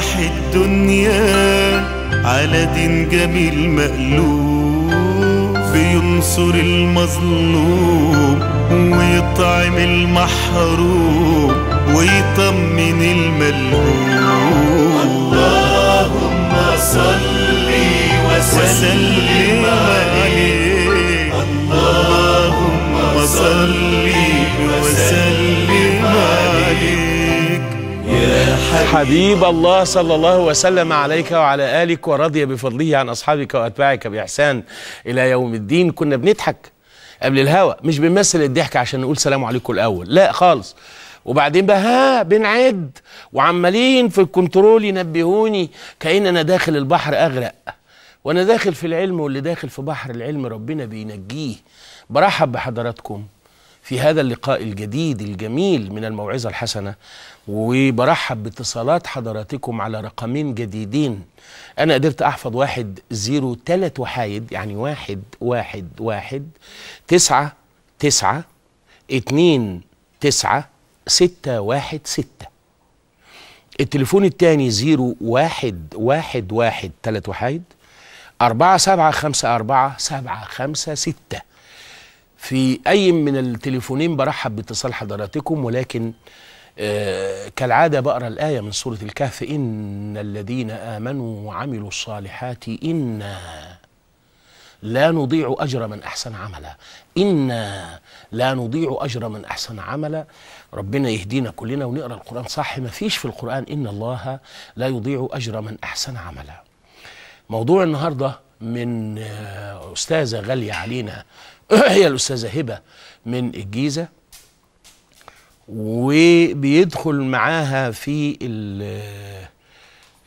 ريح الدنيا على دين جميل مألوف بينصر المظلوم ويطعم المحروم ويطمن الملهوم اللهم صل وسلم عليه اللهم صلِّ حبيب الله صلى الله وسلم عليك وعلى آلك ورضي بفضله عن أصحابك وأتباعك بإحسان إلى يوم الدين كنا بنضحك قبل الهوى مش بنمثل الضحك عشان نقول سلام عليكم الأول لا خالص وبعدين بقى ها بنعد وعمالين في الكنترول ينبهوني كأن أنا داخل البحر أغرق وأنا داخل في العلم واللي داخل في بحر العلم ربنا بينجيه برحب بحضراتكم في هذا اللقاء الجديد الجميل من الموعظة الحسنة وبرحب باتصالات حضراتكم على رقمين جديدين انا قدرت احفظ واحد زيرو تلات وحايد يعني واحد واحد واحد تسعة تسعة اتنين تسعة ستة واحد ستة التليفون التاني زيرو واحد واحد واحد تلات وحايد أربعة سبعة خمسة أربعة سبعة خمسة ستة في أي من التليفونين برحب باتصال حضراتكم ولكن آه، كالعادة بقرأ الآية من سورة الكهف إن الذين آمنوا وعملوا الصالحات إنا لا نضيع أجر من أحسن عملا إنا لا نضيع أجر من أحسن عملا ربنا يهدينا كلنا ونقرأ القرآن صح ما فيش في القرآن إن الله لا يضيع أجر من أحسن عملا موضوع النهاردة من آه، أستاذة غالية علينا هي الأستاذة هبة من الجيزة وبيدخل معاها في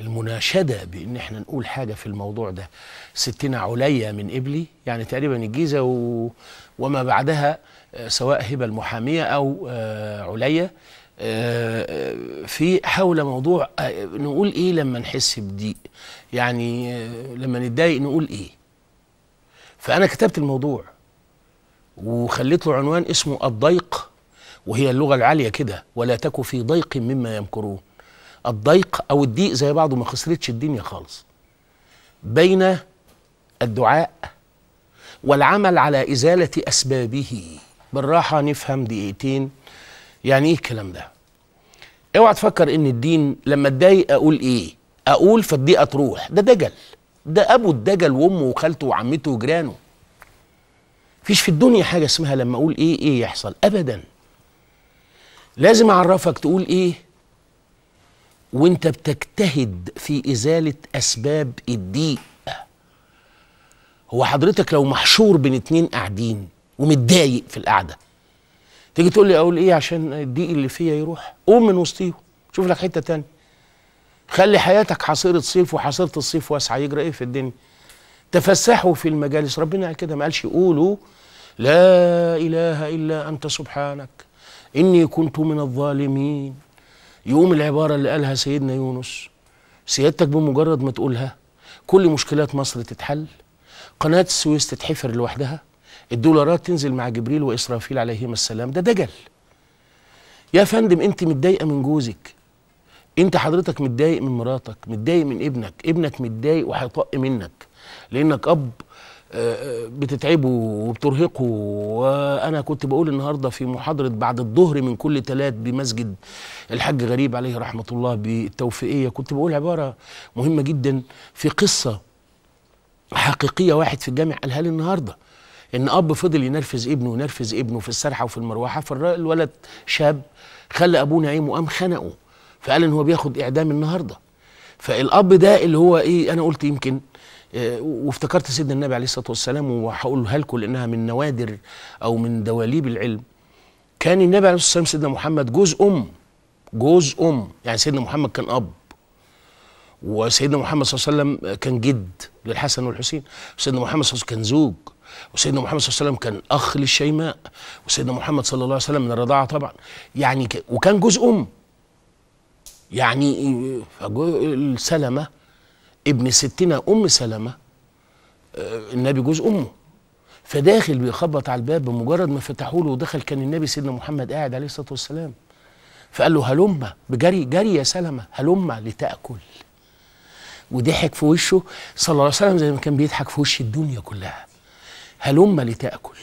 المناشدة بإن احنا نقول حاجة في الموضوع ده ستنا عليا من قبلي يعني تقريبا الجيزة وما بعدها آه، سواء هبة المحامية أو آه، عليا آه، في حول موضوع نقول إيه لما نحس بضيق يعني لما نتضايق نقول إيه فأنا كتبت الموضوع وخليت له عنوان اسمه الضيق وهي اللغة العالية كده ولا تكو في ضيق مما يمكرون الضيق أو الضيق زي بعضه ما خسرتش الدنيا خالص بين الدعاء والعمل على إزالة أسبابه بالراحة نفهم دقيقتين يعني إيه الكلام ده اوعى تفكر ان الدين لما اتضايق اقول ايه اقول فالضيقه تروح ده دجل ده ابو الدجل وامه وخالته وعمته وجيرانه فيش في الدنيا حاجه اسمها لما اقول ايه ايه يحصل ابدا لازم اعرفك تقول ايه وانت بتجتهد في ازاله اسباب الضيق هو حضرتك لو محشور بين اتنين قاعدين ومتضايق في القعده تيجي تقول لي اقول ايه عشان الضيق اللي فيا يروح قوم من وسطيهم شوف لك حته تانية خلي حياتك حصيره صيف وحصيره الصيف واسعه يجرى ايه في الدنيا تفسحوا في المجالس ربنا قال كده ما قالش قولوا لا اله الا انت سبحانك إني كنت من الظالمين يقوم العبارة اللي قالها سيدنا يونس سيادتك بمجرد ما تقولها كل مشكلات مصر تتحل قناة السويس تتحفر لوحدها الدولارات تنزل مع جبريل وإسرافيل عليهما السلام ده دجل يا فندم أنت متضايقة من جوزك أنت حضرتك متضايق من مراتك متضايق من ابنك ابنك متضايق وهيطق منك لأنك أب بتتعبه وبترهقه وانا كنت بقول النهارده في محاضره بعد الظهر من كل ثلاث بمسجد الحاج غريب عليه رحمه الله بالتوفيقيه كنت بقول عباره مهمه جدا في قصه حقيقيه واحد في الجامع قالها لي النهارده ان اب فضل ينرفز ابنه ينرفز ابنه في السرحه وفي المروحه فالولد شاب خلى ابوه نعيم وقام خنقه فقال ان هو بياخد اعدام النهارده فالاب ده اللي هو ايه انا قلت يمكن آه، وافتكرت سيدنا النبي عليه الصلاه والسلام وهقولها لكم لانها من نوادر او من دواليب العلم كان النبي عليه الصلاه والسلام سيدنا محمد جوز ام جوز ام يعني سيدنا محمد كان اب وسيدنا محمد صلى الله عليه وسلم كان جد للحسن والحسين وسيدنا محمد صلى الله عليه وسلم كان زوج وسيدنا محمد صلى الله عليه وسلم كان اخ للشيماء وسيدنا محمد صلى الله عليه وسلم من الرضاعه طبعا يعني وكان جوز ام يعني السلمه آه، ابن ستنا ام سلمه آه، النبي جوز امه فداخل بيخبط على الباب بمجرد ما فتحوا له ودخل كان النبي سيدنا محمد قاعد عليه الصلاه والسلام فقال له هلم بجري جري يا سلمه هلم لتاكل وضحك في وشه صلى الله عليه وسلم زي ما كان بيضحك في وش الدنيا كلها هلم لتاكل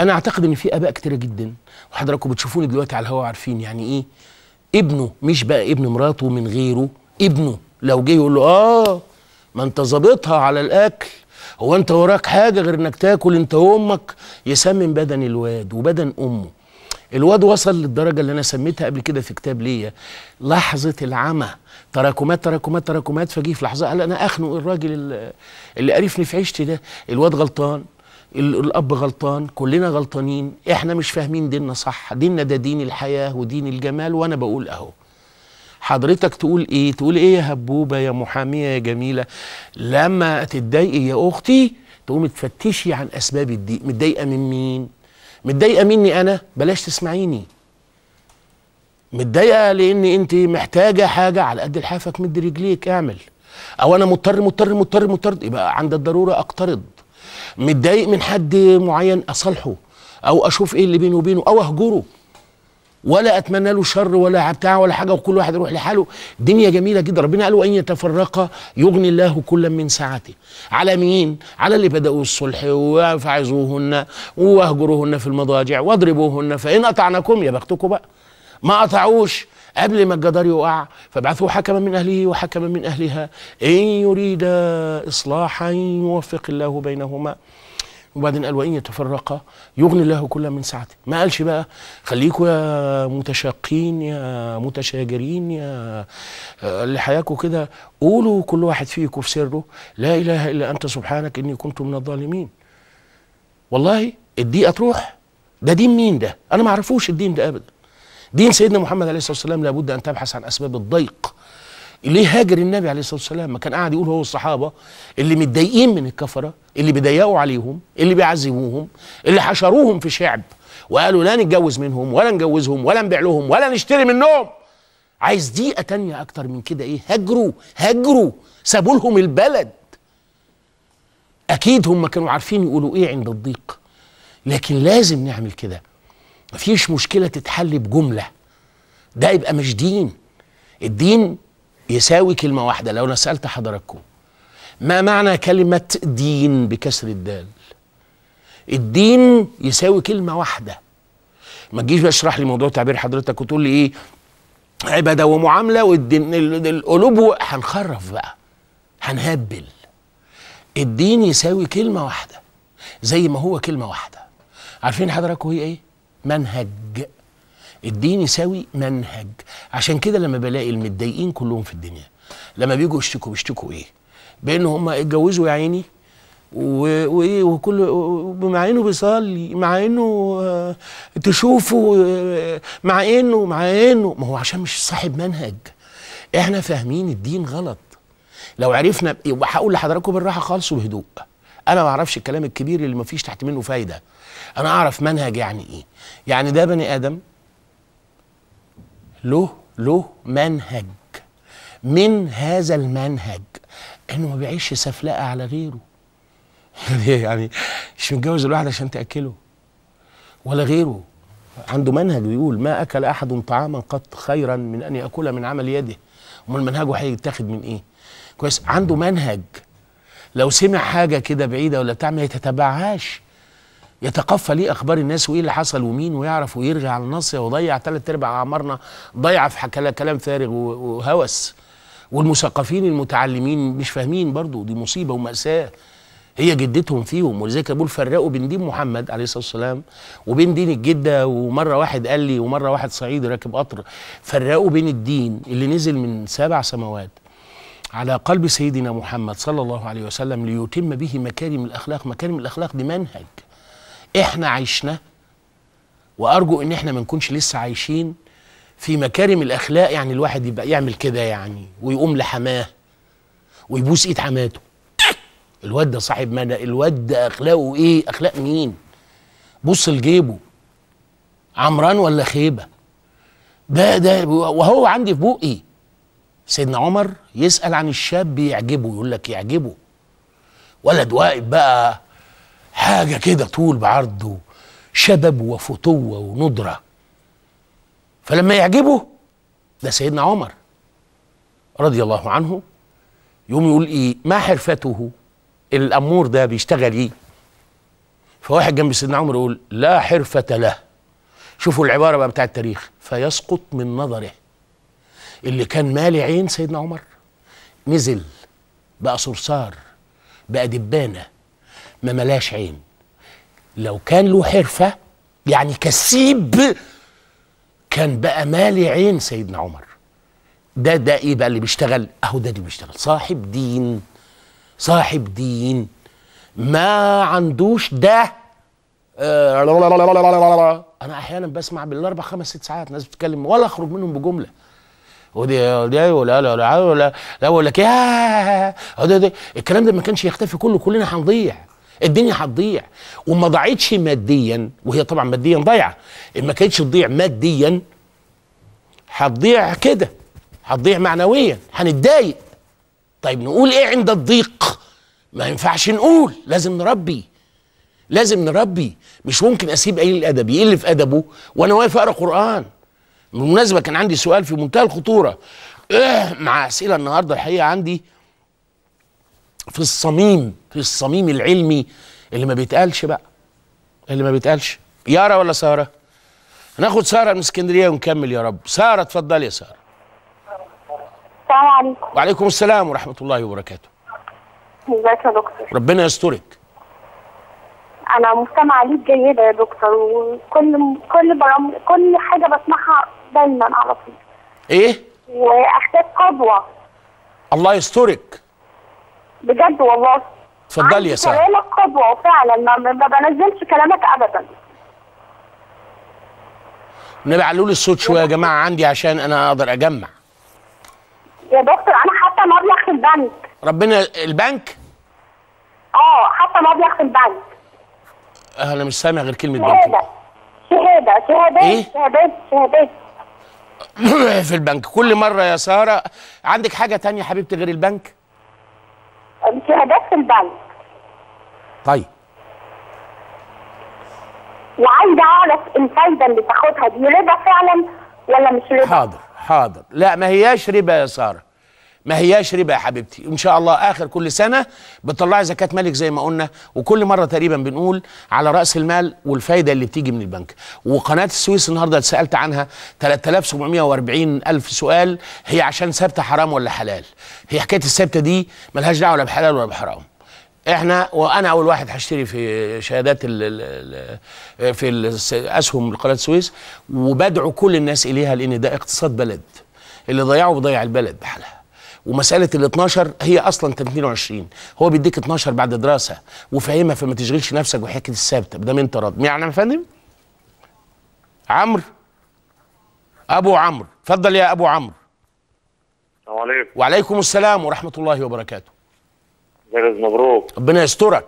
انا اعتقد ان في اباء كتيره جدا وحضراتكم بتشوفوني دلوقتي على الهواء عارفين يعني ايه ابنه مش بقى ابن مراته من غيره ابنه لو جه يقول له اه ما انت ظابطها على الاكل هو انت وراك حاجه غير انك تاكل انت وامك يسمم بدن الواد وبدن امه الواد وصل للدرجة اللي أنا سميتها قبل كده في كتاب ليا لحظة العمى تراكمات تراكمات تراكمات فجيه في لحظة قال أنا أخنق الراجل اللي قرفني في عيشتي ده الواد غلطان الاب غلطان كلنا غلطانين احنا مش فاهمين ديننا صح ديننا ده دين الحياه ودين الجمال وانا بقول اهو حضرتك تقول ايه تقول ايه يا هبوبه يا محاميه يا جميله لما تتضايقي يا اختي تقومي تفتشي عن اسباب الضيق متضايقه من مين متضايقه مني انا بلاش تسمعيني متضايقه لان انت محتاجه حاجه على قد لحافك مد رجليك اعمل او انا مضطر مضطر مضطر مضطر يبقى عند الضروره اقترض متضايق من حد معين اصالحه او اشوف ايه اللي بينه وبينه او اهجره ولا اتمنى له شر ولا بتاع ولا حاجه وكل واحد يروح لحاله دنيا جميله جدا ربنا قال وان يتفرقا يغني الله كلا من سعته على مين على اللي بداوا الصلح وفعزوهن واهجروهن في المضاجع واضربوهن فان اطعنكم يا بختكم بقى ما قطعوش قبل ما الجدار يقع فابعثوا حكما من اهله وحكما من اهلها ان يريدا اصلاحا يوفق الله بينهما وبعدين قال وان يتفرقا يغني الله كل من سعته ما قالش بقى خليكوا يا متشاقين يا متشاجرين يا اللي حياكم كده قولوا كل واحد فيكم في سره لا اله الا انت سبحانك اني كنت من الظالمين والله الدقيقه تروح ده دين مين ده انا ما اعرفوش الدين ده ابدا دين سيدنا محمد عليه الصلاه والسلام لابد ان تبحث عن اسباب الضيق ليه هاجر النبي عليه الصلاه والسلام ما كان قاعد يقول هو والصحابه اللي متضايقين من الكفره اللي بيضيقوا عليهم اللي بيعذبوهم اللي حشروهم في شعب وقالوا لا نتجوز منهم ولا نجوزهم ولا نبيع لهم ولا نشتري منهم عايز دقيقه تانية اكتر من كده ايه هاجروا هاجروا سابوا لهم البلد اكيد هم كانوا عارفين يقولوا ايه عند الضيق لكن لازم نعمل كده مفيش مشكله تتحل بجمله ده يبقى مش دين الدين يساوي كلمة واحدة لو أنا سألت حضراتكم ما معنى كلمة دين بكسر الدال الدين يساوي كلمة واحدة ما تجيش اشرح لي موضوع تعبير حضرتك وتقول لي ايه عباده ومعامله والدين القلوب هنخرف بقى هنهبل الدين يساوي كلمه واحده زي ما هو كلمه واحده عارفين حضراتكم هي ايه منهج الدين يساوي منهج عشان كده لما بلاقي المتضايقين كلهم في الدنيا لما بيجوا يشتكوا بيشتكوا ايه بان هم اتجوزوا يا عيني وايه وكل مع انه بيصلي مع انه آه، تشوفه آه، مع انه مع انه ما هو عشان مش صاحب منهج احنا فاهمين الدين غلط لو عرفنا هقول لحضراتكم بالراحه خالص وبهدوء انا ما اعرفش الكلام الكبير اللي ما فيش تحت منه فايده انا اعرف منهج يعني ايه يعني ده بني ادم له له منهج من هذا المنهج انه ما بيعيش سفلقه على غيره يعني مش متجوز الواحد عشان تاكله ولا غيره عنده منهج بيقول ما اكل احد طعاما قط خيرا من ان ياكل من عمل يده امال منهجه هيتاخد من ايه كويس عنده منهج لو سمع حاجه كده بعيده ولا بتاع ما يتتبعهاش يتقفى ليه اخبار الناس وايه اللي حصل ومين ويعرف ويرغي على الناصيه وضيع ثلاث ارباع اعمارنا ضيع في كلام فارغ وهوس والمثقفين المتعلمين مش فاهمين برضو دي مصيبه وماساه هي جدتهم فيهم ولذلك بقول فرقوا بين دين محمد عليه الصلاه والسلام وبين دين الجده ومره واحد قال لي ومره واحد صعيدي راكب قطر فرقوا بين الدين اللي نزل من سبع سماوات على قلب سيدنا محمد صلى الله عليه وسلم ليتم به مكارم الاخلاق مكارم الاخلاق دي منهج احنا عشنا وارجو ان احنا ما نكونش لسه عايشين في مكارم الاخلاق يعني الواحد يبقى يعمل كده يعني ويقوم لحماه ويبوس ايد حماته الواد ده صاحب مدى الواد ده اخلاقه ايه اخلاق مين بص لجيبه عمران ولا خيبه ده ده وهو عندي في بوقي سيدنا عمر يسال عن الشاب يعجبه يقول لك يعجبه ولد واقف بقى حاجه كده طول بعرضه شبب وفتوه وندره فلما يعجبه ده سيدنا عمر رضي الله عنه يقوم يقول ايه ما حرفته الامور ده بيشتغل ايه فواحد جنب سيدنا عمر يقول لا حرفه له شوفوا العباره بقى بتاع التاريخ فيسقط من نظره اللي كان مالي عين سيدنا عمر نزل بقى صرصار بقى دبانه ما ملاش عين لو كان له حرفة يعني كسيب كان بقى مالي عين سيدنا عمر ده ده ايه بقى اللي بيشتغل اهو ده اللي بيشتغل صاحب دين صاحب دين ما عندوش ده آه انا احيانا بسمع بالاربع خمس ست ساعات ناس بتتكلم ولا اخرج منهم بجمله ودي دي ولا لا ولا لا ولا كده الكلام ده ما كانش يختفي كله كلنا هنضيع الدنيا هتضيع وما ضاعتش ماديا وهي طبعا ماديا ضايعه ما كانتش تضيع ماديا هتضيع كده هتضيع معنويا هنتضايق طيب نقول ايه عند الضيق ما ينفعش نقول لازم نربي لازم نربي مش ممكن اسيب قليل الادب يقل في ادبه وانا واقف اقرا قران بالمناسبه كان عندي سؤال في منتهى الخطوره إيه مع اسئله النهارده الحقيقه عندي في الصميم في الصميم العلمي اللي ما بيتقالش بقى اللي ما بيتقالش يارا ولا ساره هناخد ساره من اسكندريه ونكمل يا رب ساره اتفضلي يا ساره السلام عليكم وعليكم السلام ورحمه الله وبركاته ازيك يا دكتور ربنا يسترك انا مستمعه ليك جيده يا دكتور وكل كل برام كل حاجه بسمعها دايما على طول ايه واخدت قدوه الله يسترك بجد والله اتفضلي يا سعاد كلامك قدوه فعلا ما, بنزلش كلامك ابدا نبقى علوا لي الصوت شويه يا جماعه عندي عشان انا اقدر اجمع يا دكتور انا حتى مبلغ في البنك ربنا البنك اه حتى مبلغ في البنك آه، انا مش سامع غير كلمه بنك شهاده شهاده إيه؟ شهادات شهادات في البنك كل مره يا ساره عندك حاجه تانية حبيبتي غير البنك امتيادات في البنك طيب وعايزه اعرف الفايده اللي تاخدها دي ربا فعلا ولا مش ربا حاضر حاضر لا ما هياش ربا يا ساره ما هياش ربا يا حبيبتي ان شاء الله اخر كل سنه بتطلعي زكاه مالك زي ما قلنا وكل مره تقريبا بنقول على راس المال والفايده اللي بتيجي من البنك وقناه السويس النهارده اتسالت عنها 3740 الف سؤال هي عشان ثابته حرام ولا حلال هي حكايه الثابته دي ملهاش دعوه لا بحلال ولا بحرام احنا وانا اول واحد هشتري في شهادات الـ الـ في اسهم قناه السويس وبدعو كل الناس اليها لان ده اقتصاد بلد اللي ضيعه بيضيع البلد بحالها ومساله ال 12 هي اصلا كانت 22 هو بيديك 12 بعد دراسه وفاهمها فما تشغلش نفسك بحكايه الثابته ده من تراد يعني يا فندم عمرو ابو عمرو اتفضل يا ابو عمرو السلام عليكم وعليكم السلام ورحمه الله وبركاته جاز مبروك ربنا يسترك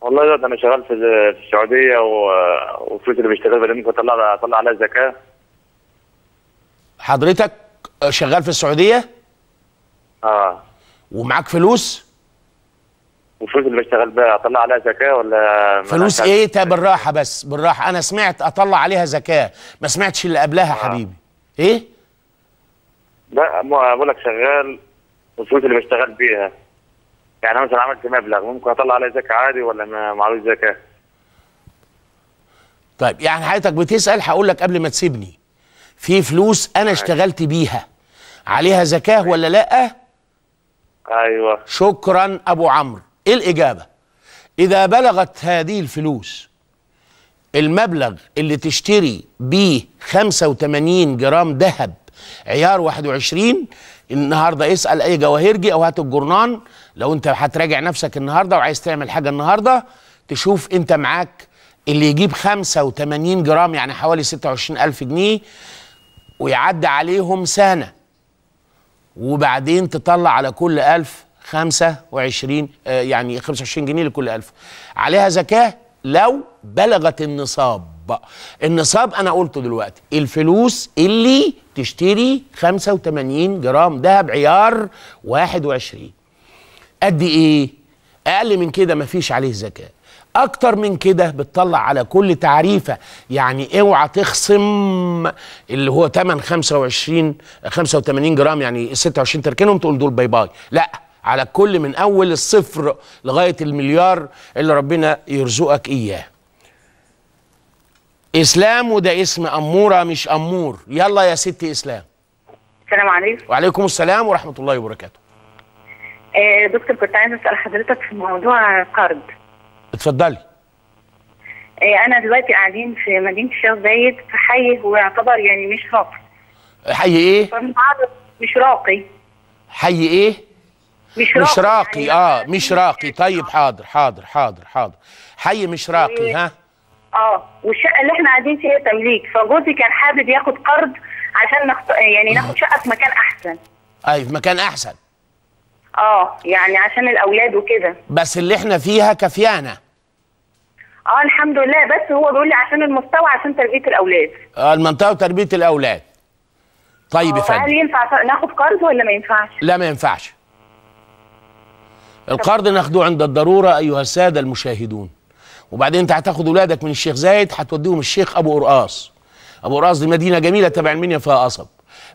والله يا انا شغال في السعوديه وفلوس اللي بشتغلها ممكن اطلع اطلع عليها زكاه حضرتك آه، شغال في السعوديه اه ومعاك فلوس وفلوس اللي بشتغل بها اطلع عليها زكاه ولا فلوس ايه طب بالراحه بس بالراحه انا سمعت اطلع عليها زكاه ما سمعتش اللي قبلها آه. حبيبي ايه لا بقول لك شغال وفلوس اللي بشتغل بيها يعني مثلا عملت مبلغ ممكن اطلع عليها زكاه عادي ولا ما معلوش زكاه طيب يعني حضرتك بتسال هقول لك قبل ما تسيبني في فلوس انا أيوة. اشتغلت بيها عليها زكاه ولا لا ايوه شكرا ابو عمرو ايه الاجابه اذا بلغت هذه الفلوس المبلغ اللي تشتري بيه 85 جرام ذهب عيار 21 النهارده اسال اي جواهرجي او هات الجرنان لو انت هتراجع نفسك النهارده وعايز تعمل حاجه النهارده تشوف انت معاك اللي يجيب 85 جرام يعني حوالي 26000 جنيه ويعدي عليهم سنة وبعدين تطلع على كل ألف خمسة وعشرين آه، يعني خمسة وعشرين جنيه لكل ألف عليها زكاة لو بلغت النصاب النصاب أنا قلته دلوقتي الفلوس اللي تشتري 85 جرام ذهب عيار 21 قد إيه؟ أقل من كده مفيش عليه زكاة اكتر من كده بتطلع على كل تعريفه يعني اوعى تخصم اللي هو تمن 25 85 جرام يعني 26 تركينهم تقول دول باي باي لا على كل من اول الصفر لغايه المليار اللي ربنا يرزقك اياه اسلام وده اسم اموره مش امور يلا يا ستي اسلام السلام عليكم وعليكم السلام ورحمه الله وبركاته آه، دكتور كنت عايزه اسال حضرتك في موضوع قرض اتفضلي إيه انا دلوقتي قاعدين في مدينه الشيخ زايد في حي هو يعتبر يعني مش راقي حي ايه مش راقي حي ايه مش راقي, مش راقي. يعني اه مش راقي طيب حاضر حاضر حاضر حاضر حي مش راقي إيه. ها اه والشقه اللي احنا قاعدين فيها تمليك فجوزي كان حابب ياخد قرض عشان نخط... يعني ناخد شقه في مكان احسن اي في مكان احسن اه يعني عشان الاولاد وكده بس اللي احنا فيها كفيانه اه الحمد لله بس هو بيقول لي عشان المستوى عشان تربيه الاولاد اه المنطقه وتربيه الاولاد طيب يا اه، فندم هل ينفع ناخد قرض ولا ما ينفعش؟ لا ما ينفعش القرض ناخده عند الضروره ايها الساده المشاهدون وبعدين انت هتاخد ولادك من الشيخ زايد هتوديهم الشيخ ابو قرقاص ابو قرقاص دي مدينه جميله تبع المنيا فيها قصب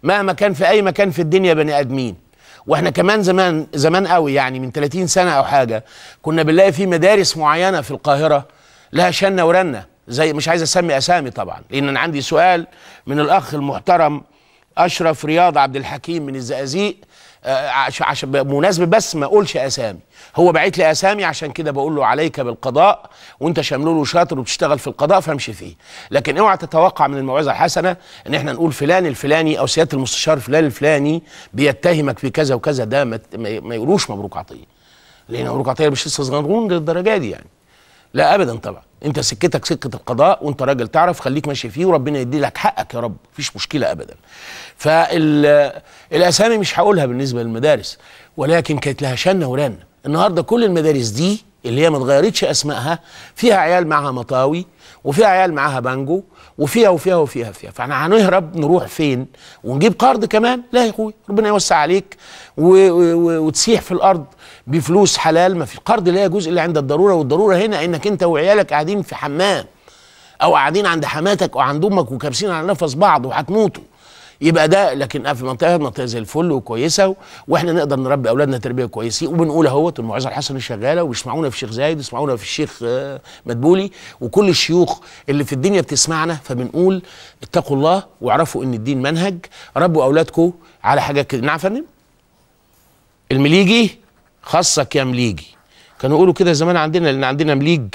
مهما كان في اي مكان في الدنيا بني ادمين واحنا كمان زمان زمان قوي يعني من 30 سنه او حاجه كنا بنلاقي في مدارس معينه في القاهره لها شنه ورنه زي مش عايز اسمي اسامي طبعا لان انا عندي سؤال من الاخ المحترم اشرف رياض عبد الحكيم من الزقازيق آه، عشان بمناسبه بس ما اقولش اسامي هو باعت لي اسامي عشان كده بقول له عليك بالقضاء وانت شملول وشاطر وبتشتغل في القضاء فامشي فيه لكن اوعى تتوقع من الموعظه الحسنه ان احنا نقول فلان الفلاني او سياده المستشار فلان الفلاني بيتهمك في كذا وكذا ده ما, ما يقولوش مبروك عطيه لان مبروك عطيه مش لسه صغنون للدرجه دي يعني لا ابدا طبعا انت سكتك سكه القضاء وانت راجل تعرف خليك ماشي فيه وربنا يدي لك حقك يا رب مفيش مشكله ابدا فالاسامي مش هقولها بالنسبه للمدارس ولكن كانت لها شنه ورنه النهارده كل المدارس دي اللي هي ما اتغيرتش اسمائها فيها عيال معاها مطاوي وفيها عيال معاها بانجو وفيها وفيها وفيها وفيها فاحنا هنهرب نروح فين ونجيب قرض كمان لا يا اخوي ربنا يوسع عليك و... و... وتسيح في الارض بفلوس حلال ما في قرض لا يجوز الا عند الضروره والضروره هنا انك انت وعيالك قاعدين في حمام او قاعدين عند حماتك او عند امك وكابسين على نفس بعض وهتموتوا يبقى ده لكن في منطقه منطقه زي الفل وكويسه واحنا نقدر نربي اولادنا تربيه كويسه وبنقول اهوت المعزه الحسن شغاله وبيسمعونا في الشيخ زايد ويسمعونا في الشيخ آه، مدبولي وكل الشيوخ اللي في الدنيا بتسمعنا فبنقول اتقوا الله واعرفوا ان الدين منهج ربوا اولادكم على حاجه كده نعم فندم المليجي خاصك يا مليجي كانوا يقولوا كده زمان عندنا لان عندنا مليج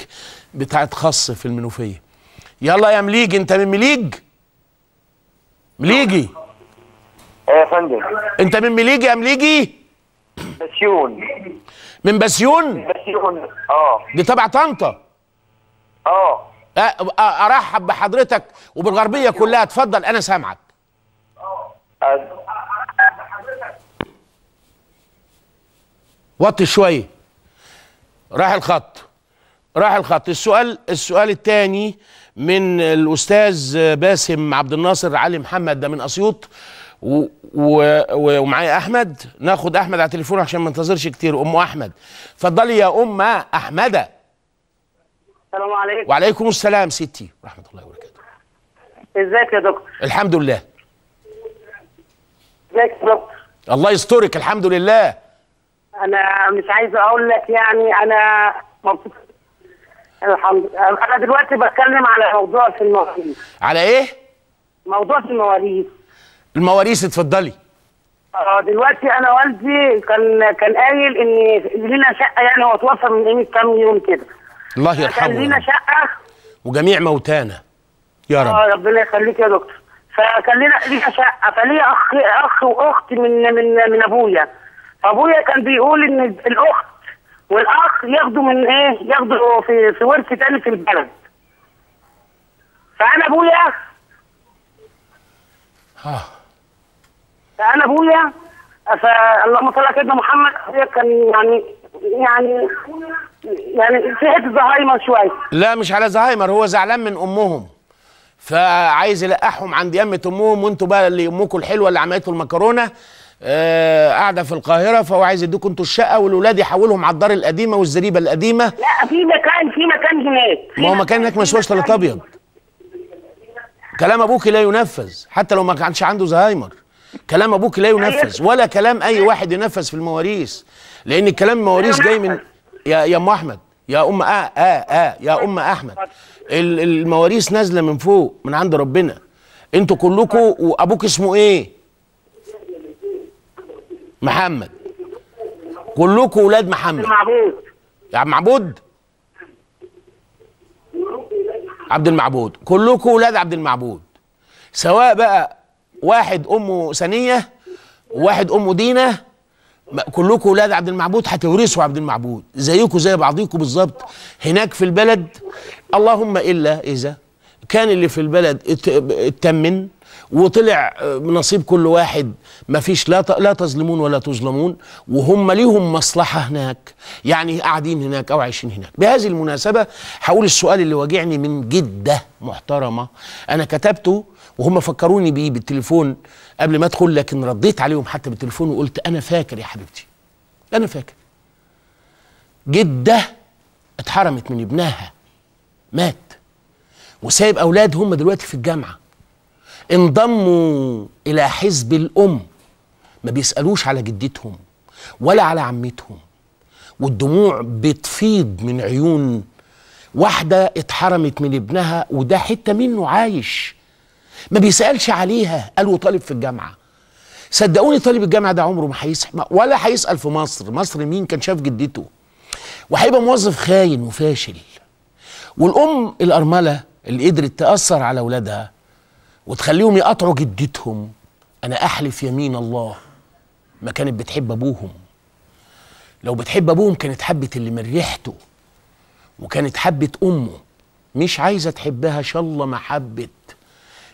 بتاعت خاص في المنوفيه يلا يا مليج انت من مليج مليجي ايه يا فندم انت من مليجي يا مليجي؟ بسيون من بسيون؟ من بسيون اه دي تبع طنطا اه, اه،, اه، ارحب بحضرتك وبالغربيه كلها اتفضل انا سامعك اه وطي شويه راح الخط راح الخط السؤال السؤال الثاني من الاستاذ باسم عبد الناصر علي محمد ده من اسيوط و... و... ومعايا احمد ناخد احمد على التليفون عشان ما انتظرش كتير ام احمد اتفضلي يا ام احمد السلام عليكم وعليكم السلام ستي ورحمه الله وبركاته ازيك يا دكتور الحمد لله ازيك يا دكتور الله يسترك الحمد لله انا مش عايز اقول لك يعني انا الحمد انا دلوقتي بتكلم على موضوع في المواريث على ايه موضوع في المواريث المواريث اتفضلي اه دلوقتي انا والدي كان كان قايل ان لينا شقه يعني هو اتوفى من قيمه كام يوم كده الله يرحمه كان لينا شقه وجميع موتانا يا رب اه ربنا يخليك يا دكتور فكان لينا لينا شقه فليا اخ اخ واخت من من من ابويا فابويا كان بيقول ان الاخت والاخ ياخدوا من ايه ياخدوا في في ورث تاني في البلد فانا ابويا اه فانا ابويا فاللهم صل على سيدنا محمد كان يعني يعني يعني في حته زهايمر شويه لا مش على زهايمر هو زعلان من امهم فعايز يلقحهم عند يمه امهم وانتوا بقى اللي امكم الحلوه اللي عملتوا المكرونه آه قاعده في القاهره فهو عايز يديكم انتوا الشقه والولاد يحولهم على الدار القديمه والزريبه القديمه لا في مكان في مكان هناك ما هو مكان هناك ما يسواش ثلاث ابيض كلام ابوك لا ينفذ حتى لو ما كانش عنده زهايمر كلام ابوك لا ينفذ ولا كلام اي واحد ينفذ في المواريث لان كلام المواريث جاي من يا يا ام احمد يا ام آه آه آه يا ام احمد المواريث نازله من فوق من عند ربنا انتوا كلكم وابوك اسمه ايه محمد كلكم ولاد محمد يا عم معبود عبد المعبود كلكم ولاد عبد المعبود سواء بقى واحد امه سنيه واحد امه دينه كلكم ولاد عبد المعبود هتورثوا عبد المعبود زيكم زي بعضيكم بالظبط هناك في البلد اللهم الا اذا كان اللي في البلد اتمن وطلع آه، نصيب كل واحد ما فيش لا لا تظلمون ولا تظلمون وهم ليهم مصلحه هناك يعني قاعدين هناك او عايشين هناك بهذه المناسبه هقول السؤال اللي واجعني من جده محترمه انا كتبته وهم فكروني بيه بالتليفون قبل ما ادخل لكن رديت عليهم حتى بالتليفون وقلت انا فاكر يا حبيبتي انا فاكر جده اتحرمت من ابنها مات وسايب اولاد هم دلوقتي في الجامعه انضموا الى حزب الام ما بيسالوش على جدتهم ولا على عمتهم والدموع بتفيض من عيون واحده اتحرمت من ابنها وده حته منه عايش ما بيسالش عليها قال طالب في الجامعه صدقوني طالب الجامعه ده عمره ما هيسال ولا هيسال في مصر مصر مين كان شاف جدته وهيبقى موظف خاين وفاشل والام الارمله اللي قدرت تاثر على اولادها وتخليهم يقطعوا جدتهم انا احلف يمين الله ما كانت بتحب ابوهم لو بتحب ابوهم كانت حبت اللي من ريحته وكانت حبت امه مش عايزه تحبها شالله ما حبت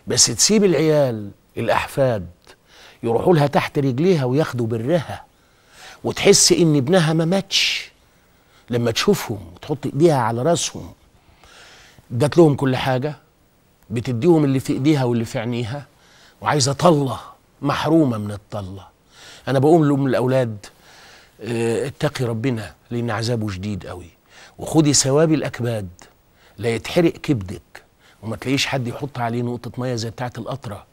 بس تسيب العيال الاحفاد يروحوا لها تحت رجليها وياخدوا برها وتحس ان ابنها ما ماتش لما تشوفهم وتحط ايديها على راسهم ادت لهم كل حاجه بتديهم اللي في ايديها واللي في عينيها وعايزه طله محرومه من الطله انا بقول لام الاولاد آه، اتقي ربنا لان عذابه شديد قوي وخدي ثواب الاكباد لا يتحرق كبدك وما تلاقيش حد يحط عليه نقطه ميه زي بتاعه القطره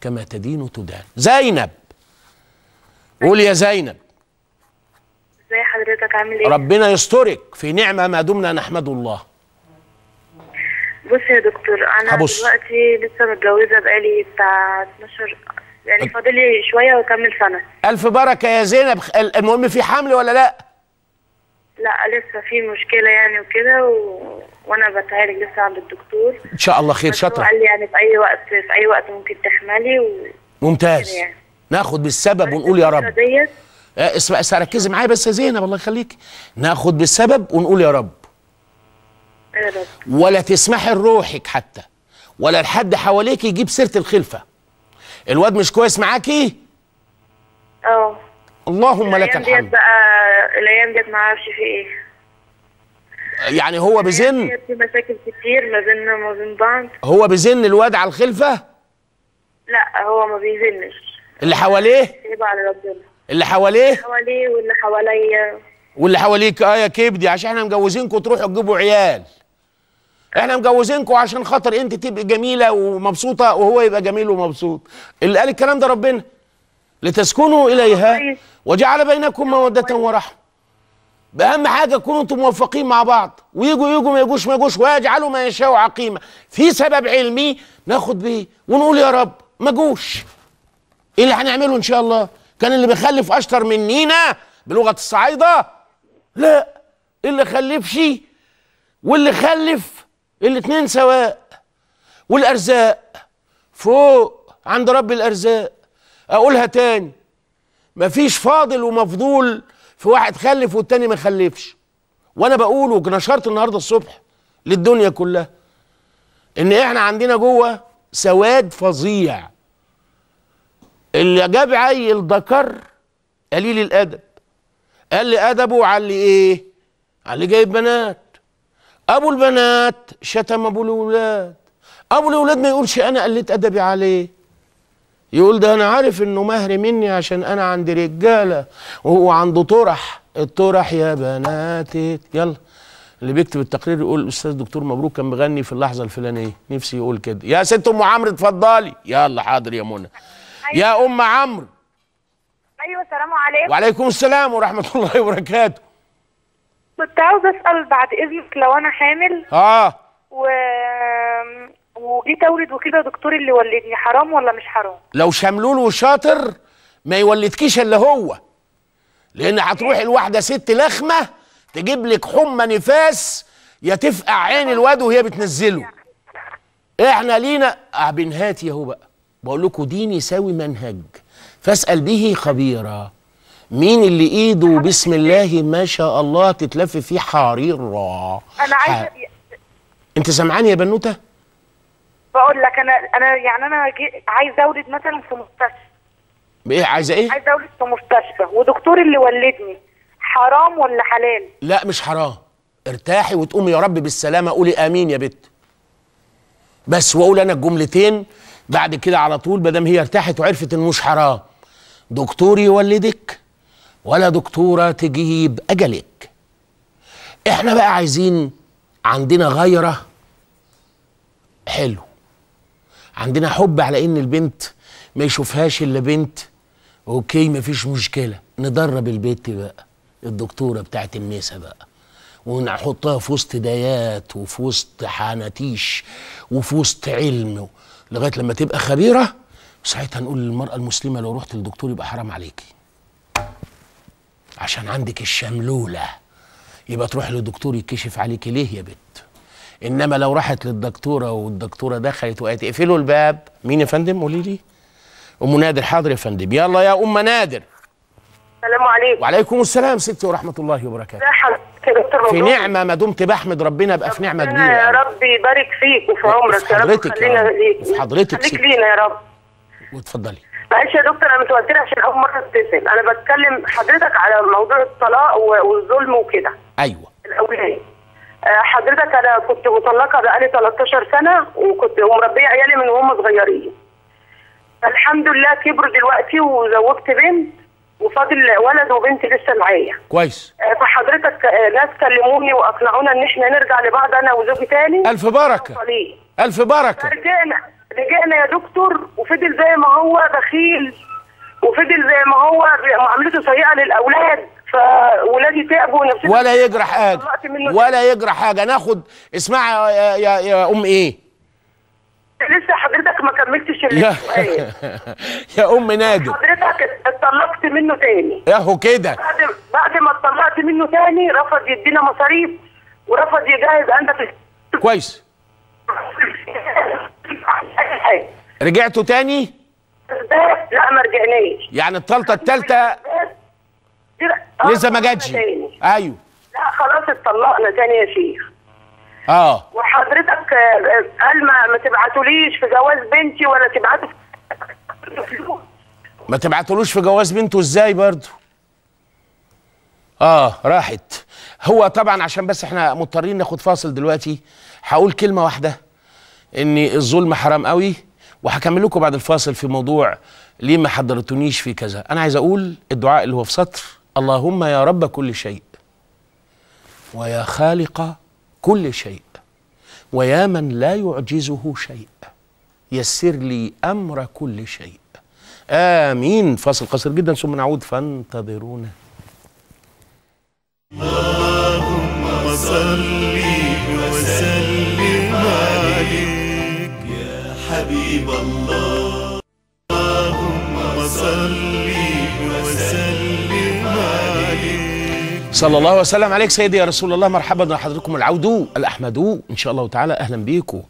كما تدين تدان زينب قول يا زينب ازي حضرتك عامل ايه ربنا يسترك في نعمه ما دمنا نحمد الله بص يا دكتور انا هبص. دلوقتي لسه متجوزه بقالي بتاع 12 يعني فاضل لي شويه واكمل سنه الف بركه يا زينب المهم في حمل ولا لا لا لسه في مشكله يعني وكده و... وانا بتعالج لسه عند الدكتور ان شاء الله خير شاطره قال لي يعني في اي وقت في اي وقت ممكن تحملي و... ممتاز يعني. ناخد بالسبب ونقول يا رب آه، اسمع ركزي معايا بس يا زينب الله يخليك ناخد بالسبب ونقول يا رب ولا تسمحي لروحك حتى ولا لحد حواليك يجيب سيره الخلفه الواد مش كويس معاكي اه اللهم لك الحمد الايام ديت بقى الايام ديت ما اعرفش في ايه يعني هو بزن في مشاكل كتير ما بيننا وما بين بعض هو بزن الواد على الخلفه لا هو ما بيزنش اللي حواليه يبقى على ربنا اللي حواليه حواليه واللي حواليا واللي حواليك اه يا كبدي عشان احنا مجوزينكم تروحوا تجيبوا عيال احنا مجوزينكم عشان خاطر انت تبقي جميله ومبسوطه وهو يبقى جميل ومبسوط اللي قال الكلام ده ربنا لتسكنوا اليها وجعل بينكم موده ورحمه باهم حاجه تكونوا انتم موفقين مع بعض ويجوا يجوا ما يجوش ما يجوش ويجعلوا ما يشاء عقيمه في سبب علمي ناخد بيه ونقول يا رب ما جوش ايه اللي هنعمله ان شاء الله كان اللي بيخلف اشطر منينا بلغه الصعايده لا اللي خلفش واللي خلف الاثنين سواء والارزاق فوق عند رب الارزاق اقولها تاني مفيش فاضل ومفضول في واحد خلف والتاني ما خلفش وانا بقوله ونشرت النهارده الصبح للدنيا كلها ان احنا عندنا جوه سواد فظيع اللي جاب عيل ذكر قليل الادب قال لي ادبه على اللي ايه على اللي جايب بنات ابو البنات شتم ابو الاولاد ابو الاولاد ما يقولش انا قلت ادبي عليه يقول ده انا عارف انه مهر مني عشان انا عندي رجاله وهو عنده طرح الطرح يا بناتي يلا اللي بيكتب التقرير يقول الاستاذ دكتور مبروك كان مغني في اللحظه الفلانيه نفسي يقول كده يا ست ام عمرو اتفضلي يلا حاضر يا منى أيوة. يا ام عمرو ايوه السلام عليكم وعليكم السلام ورحمه الله وبركاته كنت عاوزه اسال بعد اذنك لو انا حامل اه و وجيت اولد وكده دكتور اللي ولدني حرام ولا مش حرام لو شملول وشاطر ما يولدكيش الا هو لان هتروحي الواحده ست لخمه تجيب لك حمى نفاس يا تفقع عين الواد وهي بتنزله احنا لينا أه، بنهاتي اهو بقى بقول لكم دين يساوي منهج فاسال به خبيرا مين اللي ايده بسم الله ما شاء الله تتلف فيه حرير انا عايزه ح... انت سامعاني يا بنوته بقول لك انا انا يعني انا عايزه اولد مثلا في مستشفى بايه عايزه ايه عايزه اولد في مستشفى ودكتور اللي ولدني حرام ولا حلال لا مش حرام ارتاحي وتقومي يا رب بالسلامه قولي امين يا بت بس واقول انا الجملتين بعد كده على طول ما دام هي ارتاحت وعرفت انه مش حرام دكتور يولدك ولا دكتورة تجيب أجلك احنا بقى عايزين عندنا غيرة حلو عندنا حب على ان البنت ما يشوفهاش الا بنت اوكي مفيش مشكلة ندرب البنت بقى الدكتورة بتاعت النسا بقى ونحطها في وسط دايات وفي وسط حناتيش وفي وسط علم لغاية لما تبقى خبيرة ساعتها نقول للمرأة المسلمة لو رحت للدكتور يبقى حرام عليكي عشان عندك الشملوله يبقى تروح لدكتور يكشف عليك ليه يا بت انما لو راحت للدكتوره والدكتوره دخلت وقالت اقفلوا الباب مين يا فندم قولي لي ام نادر حاضر يا فندم يلا يا ام نادر السلام عليكم وعليكم السلام ستي ورحمه الله وبركاته في نعمه ما دمت بحمد ربنا ابقى في نعمه كبيره يا رب يبارك فيك وفي عمرك يا رب خلينا ليك وفي حضرتك خليك لينا يا رب واتفضلي معلش يا دكتور انا متوتره عشان اول مره اتصل انا بتكلم حضرتك على موضوع الطلاق والظلم وكده ايوه الاولاد آه، حضرتك انا كنت مطلقه بقالي 13 سنه وكنت ومربيه عيالي من وهم صغيرين الحمد لله كبروا دلوقتي وزوجت بنت وفاضل ولد وبنت لسه معايا كويس آه، فحضرتك آه، ناس كلموني واقنعونا ان احنا نرجع لبعض انا وزوجي تاني الف بركه الف بركه رجعنا رجعنا يا دكتور وفضل زي ما هو بخيل وفضل زي ما هو معاملته سيئه للاولاد فولادي تعبوا نفسهم ولا يجرح حاجه ولا يجرح حاجه ناخد اسمع يا, يا, يا ام ايه لسه حضرتك ما كملتش يا, يا ام نادر حضرتك اتطلقت منه تاني ياهو كده بعد بعد ما اتطلقت منه تاني رفض يدينا مصاريف ورفض يجهز عندك كويس رجعتوا تاني؟ لا ما رجعناش يعني الطلطه الثالثه لسه ما جاتش ايوه لا خلاص اتطلقنا تاني يا أيوه. شيخ اه وحضرتك آه، قال ما, ما تبعتوليش في جواز بنتي ولا تبعتوا ما تبعتلوش في جواز بنته ازاي برضه اه راحت هو طبعا عشان بس احنا مضطرين ناخد فاصل دلوقتي هقول كلمه واحده ان الظلم حرام قوي وهكمل لكم بعد الفاصل في موضوع ليه ما حضرتونيش في كذا انا عايز اقول الدعاء اللي هو في سطر اللهم يا رب كل شيء ويا خالق كل شيء ويا من لا يعجزه شيء يسر لي امر كل شيء امين فاصل قصير جدا ثم نعود فانتظرونا اللهم صل حبيب الله صلى الله وسلم عليك سيدي يا رسول الله مرحبا بحضراتكم العودو الاحمدو ان شاء الله تعالى اهلا بيكو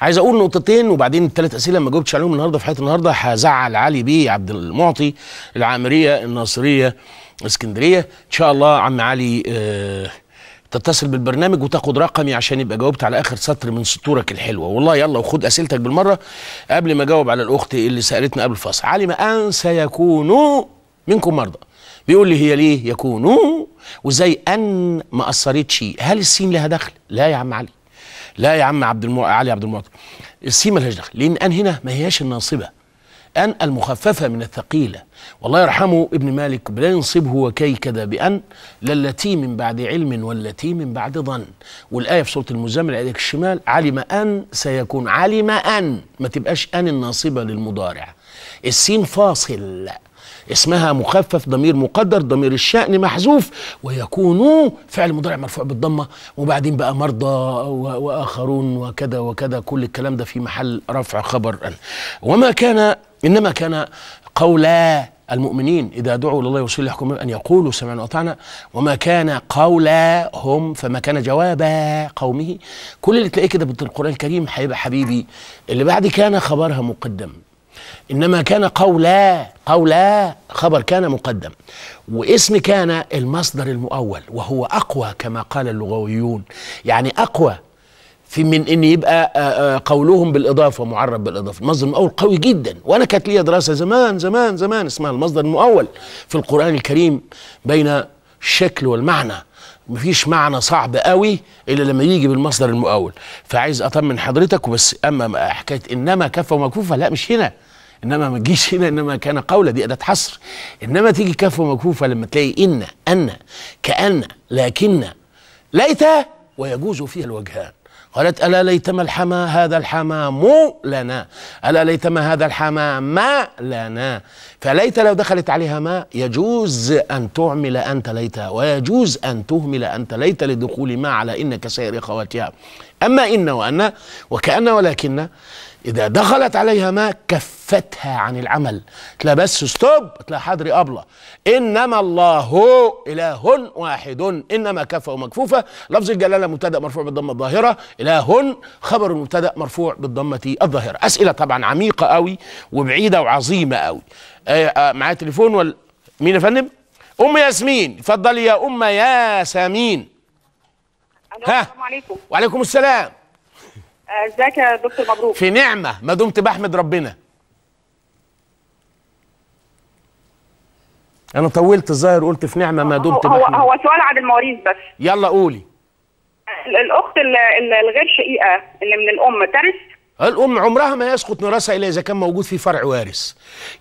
عايز اقول نقطتين وبعدين الثلاث اسئله ما جاوبتش عليهم النهارده في حياتي النهارده هزعل علي بيه عبد المعطي العامريه الناصريه اسكندريه ان شاء الله عم علي آه تتصل بالبرنامج وتاخد رقمي عشان يبقى جاوبت على اخر سطر من سطورك الحلوه والله يلا وخد اسئلتك بالمره قبل ما اجاوب على الاخت اللي سالتنا قبل الفصل علم ان سيكون منكم مرضى بيقول لي هي ليه يكونوا وزي ان ما اثرتش هل السين لها دخل لا يا عم علي لا يا عم عبد المو... علي عبد المعطي السين لهاش دخل لان ان هنا ما هياش الناصبه أن المخففة من الثقيلة والله يرحمه ابن مالك لا ينصبه كذا بأن للتي من بعد علم والتي من بعد ظن والآية في سورة المزمل عليك الشمال علم أن سيكون علم أن ما تبقاش أن الناصبة للمضارع السين فاصل اسمها مخفف ضمير مقدر ضمير الشأن محذوف ويكون فعل مضارع مرفوع بالضمة وبعدين بقى مرضى وآخرون وكذا وكذا كل الكلام ده في محل رفع خبر وما كان إنما كان قولا المؤمنين إذا دعوا إلى الله ورسوله أن يقولوا سمعنا وأطعنا وما كان قولهم فما كان جواب قومه كل اللي تلاقيه كده بالقرآن الكريم هيبقى حبيبي اللي بعد كان خبرها مقدم إنما كان قولا قولا خبر كان مقدم واسم كان المصدر المؤول وهو أقوى كما قال اللغويون يعني أقوى في من ان يبقى آه، آه، قولهم بالاضافه معرب بالاضافه المصدر المؤول قوي جدا وانا كانت ليا دراسه زمان زمان زمان اسمها المصدر المؤول في القران الكريم بين الشكل والمعنى مفيش معنى صعب قوي الا لما يجي بالمصدر المؤول فعايز اطمن حضرتك وبس اما حكايه انما كفه ومكفوفه لا مش هنا انما ما تجيش هنا انما كان قولا دي اداه حصر انما تيجي كفه ومكفوفه لما تلاقي ان ان كان لكن ليت ويجوز فيها الوجهان قالت ألا ليتما الحما هذا الحمام لنا ألا ليتما هذا الحمام لنا فليت لو دخلت عليها ماء يجوز أن تعمل أنت ليت ويجوز أن تهمل أنت ليت لدخول ما على إن كسائر خواتها أما إن وأن وكأن ولكن إذا دخلت عليها ماء كفتها عن العمل تلا بس ستوب تلا حضري أبلة إنما الله إله واحد إنما كفة ومكفوفة لفظ الجلالة مبتدأ مرفوع بالضمة الظاهرة إله خبر مبتدأ مرفوع بالضمة الظاهرة أسئلة طبعا عميقة قوي وبعيدة وعظيمة قوي آه، آه، معايا تليفون ولا مين يا فندم ام ياسمين اتفضلي يا ام ياسمين ها السلام عليكم وعليكم السلام آه، ازيك يا دكتور مبروك في نعمه ما دمت بحمد ربنا انا طولت الظاهر قلت في نعمه ما دمت هو بحمد. هو سؤال عن المواريث بس يلا قولي الاخت الغير شقيقه اللي من الام ترث الأم عمرها ما يسقط ميراثها إلا إذا كان موجود في فرع وارث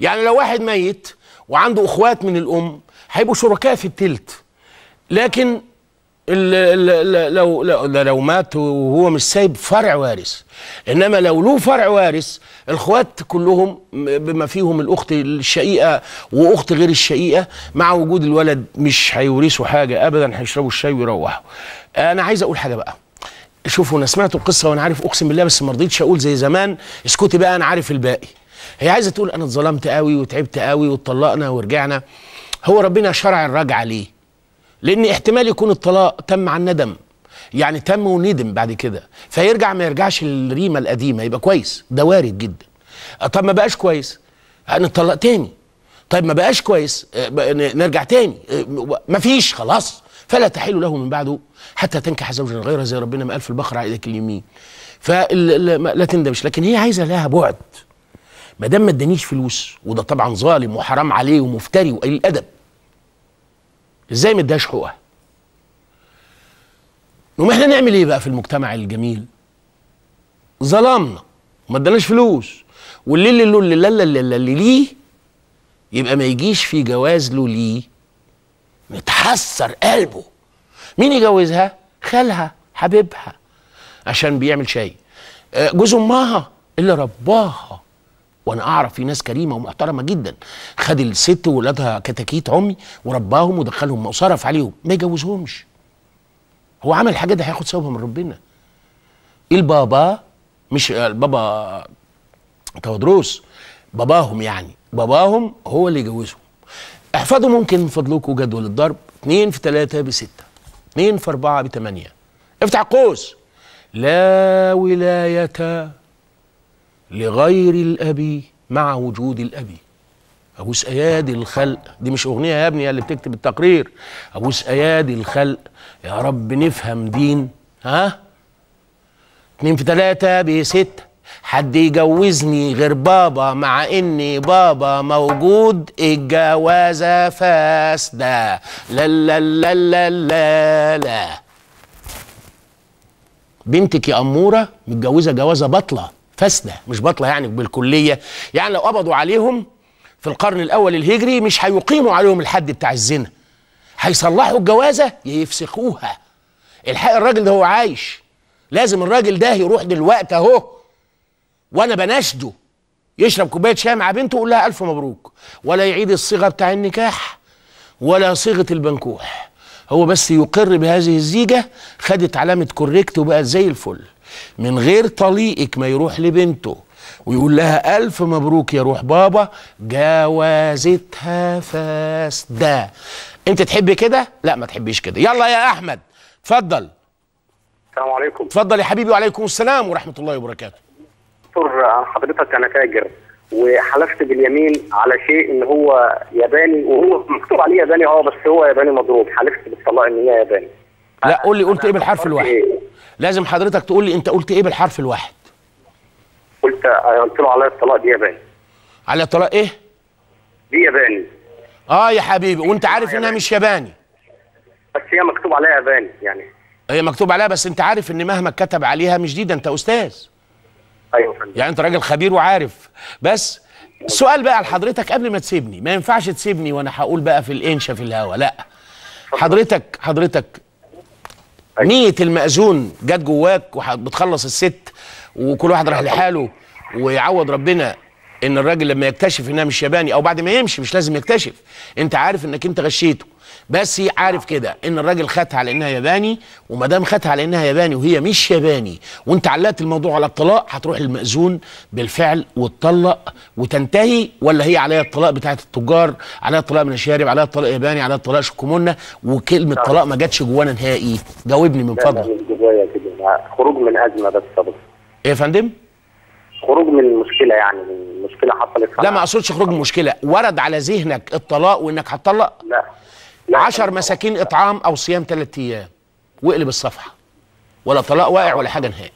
يعني لو واحد ميت وعنده أخوات من الأم هيبقوا شركاء في التلت لكن لو لو لو مات وهو مش سايب فرع وارث انما لو له فرع وارث الاخوات كلهم بما فيهم الاخت الشقيقه واخت غير الشقيقه مع وجود الولد مش هيورثوا حاجه ابدا هيشربوا الشاي ويروحوا انا عايز اقول حاجه بقى شوفوا انا سمعت القصه وانا عارف اقسم بالله بس ما رضيتش اقول زي زمان اسكتي بقى انا عارف الباقي هي عايزه تقول انا اتظلمت قوي وتعبت قوي واتطلقنا ورجعنا هو ربنا شرع الرجعه ليه لان احتمال يكون الطلاق تم عن ندم يعني تم وندم بعد كده فيرجع ما يرجعش الريمة القديمه يبقى كويس ده وارد جدا طب ما بقاش كويس نطلق تاني طيب ما بقاش كويس آه، نرجع تاني آه، مفيش خلاص فلا تحل له من بعده حتى تنكح زوجا غيره زي ربنا ما قال في البقره على اليمين فلا تندمش لكن هي عايزه لها بعد ما دام ما ادانيش فلوس وده طبعا ظالم وحرام عليه ومفتري وقليل الادب ازاي ما اداش حقوقها نقوم احنا نعمل ايه بقى في المجتمع الجميل ظلمنا وما اداناش فلوس والليل اللي اللي اللي ليه يبقى ما يجيش في جواز له ليه متحسر قلبه مين يجوزها خالها حبيبها عشان بيعمل شاي آه، جوز امها اللي رباها وانا اعرف في ناس كريمه ومحترمه جدا خد الست وولادها كتاكيت عمي ورباهم ودخلهم وصرف عليهم ما يجوزهمش هو عمل حاجه دي هياخد ثوابها من ربنا البابا مش آه، البابا تودروس باباهم يعني باباهم هو اللي يجوزهم احفظوا ممكن من فضلكم جدول الضرب 2 في 3 ب 6 2 في 4 ب 8 افتح قوس لا ولاية لغير الأبي مع وجود الأبي أبوس أيادي الخلق دي مش أغنية يا ابني اللي بتكتب التقرير أبوس أيادي الخلق يا رب نفهم دين ها اتنين في تلاتة بستة حد يجوزني غير بابا مع اني بابا موجود الجوازه فاسده لا لا لا لا لا لا بنتك يا اموره متجوزه جوازه بطله فاسده مش بطله يعني بالكليه يعني لو قبضوا عليهم في القرن الاول الهجري مش هيقيموا عليهم الحد بتاع الزنا هيصلحوا الجوازه يفسخوها الحق الراجل ده هو عايش لازم الراجل ده يروح دلوقتي اهو وانا بناشده يشرب كوبايه شاي مع بنته يقول لها الف مبروك ولا يعيد الصيغه بتاع النكاح ولا صيغه البنكوح هو بس يقر بهذه الزيجه خدت علامه كوريكت وبقت زي الفل من غير طليقك ما يروح لبنته ويقول لها ألف مبروك يا روح بابا جوازتها فاسدة أنت تحبي كده؟ لا ما تحبيش كده يلا يا أحمد اتفضل السلام عليكم اتفضل يا حبيبي وعليكم السلام ورحمة الله وبركاته دكتور حضرتك انا تاجر وحلفت باليمين على شيء ان هو ياباني وهو مكتوب عليه ياباني اه بس هو ياباني مضروب حلفت بالطلاق ان هي ياباني لا قول لي قلت ايه بالحرف الواحد إيه؟ لازم حضرتك تقول لي انت قلت ايه بالحرف الواحد قلت آه، قلت له على الطلاق دي ياباني على الطلاق ايه دي ياباني اه يا حبيبي وانت عارف انها مش ياباني بس هي مكتوب عليها ياباني يعني هي مكتوب عليها بس انت عارف ان مهما كتب عليها مش دي ده انت استاذ ايوه يعني انت راجل خبير وعارف بس سؤال بقى لحضرتك قبل ما تسيبني ما ينفعش تسيبني وانا هقول بقى في الانشا في الهوا لا حضرتك حضرتك أيوة. نيه المأذون جت جواك وبتخلص الست وكل واحد راح لحاله ويعوض ربنا ان الراجل لما يكتشف انها مش ياباني او بعد ما يمشي مش لازم يكتشف انت عارف انك انت غشيته بس عارف كده ان الراجل خدها على انها ياباني وما دام خدها على انها ياباني وهي مش ياباني وانت علقت الموضوع على الطلاق هتروح المأذون بالفعل وتطلق وتنتهي ولا هي عليها الطلاق بتاعت التجار عليها الطلاق من الشارب عليها الطلاق ياباني عليها الطلاق شكمنا وكلمه نعم. طلاق ما جاتش جوانا نهائي جاوبني من فضلك خروج من ازمه بس طبعا ايه يا فندم؟ خروج من المشكله يعني من مشكله حصلت لا ما اقصدش خروج من المشكله ورد على ذهنك الطلاق وانك هتطلق؟ لا 10 مساكين اطعام او صيام ثلاث ايام واقلب الصفحه ولا طلاق واقع ولا حاجه نهائي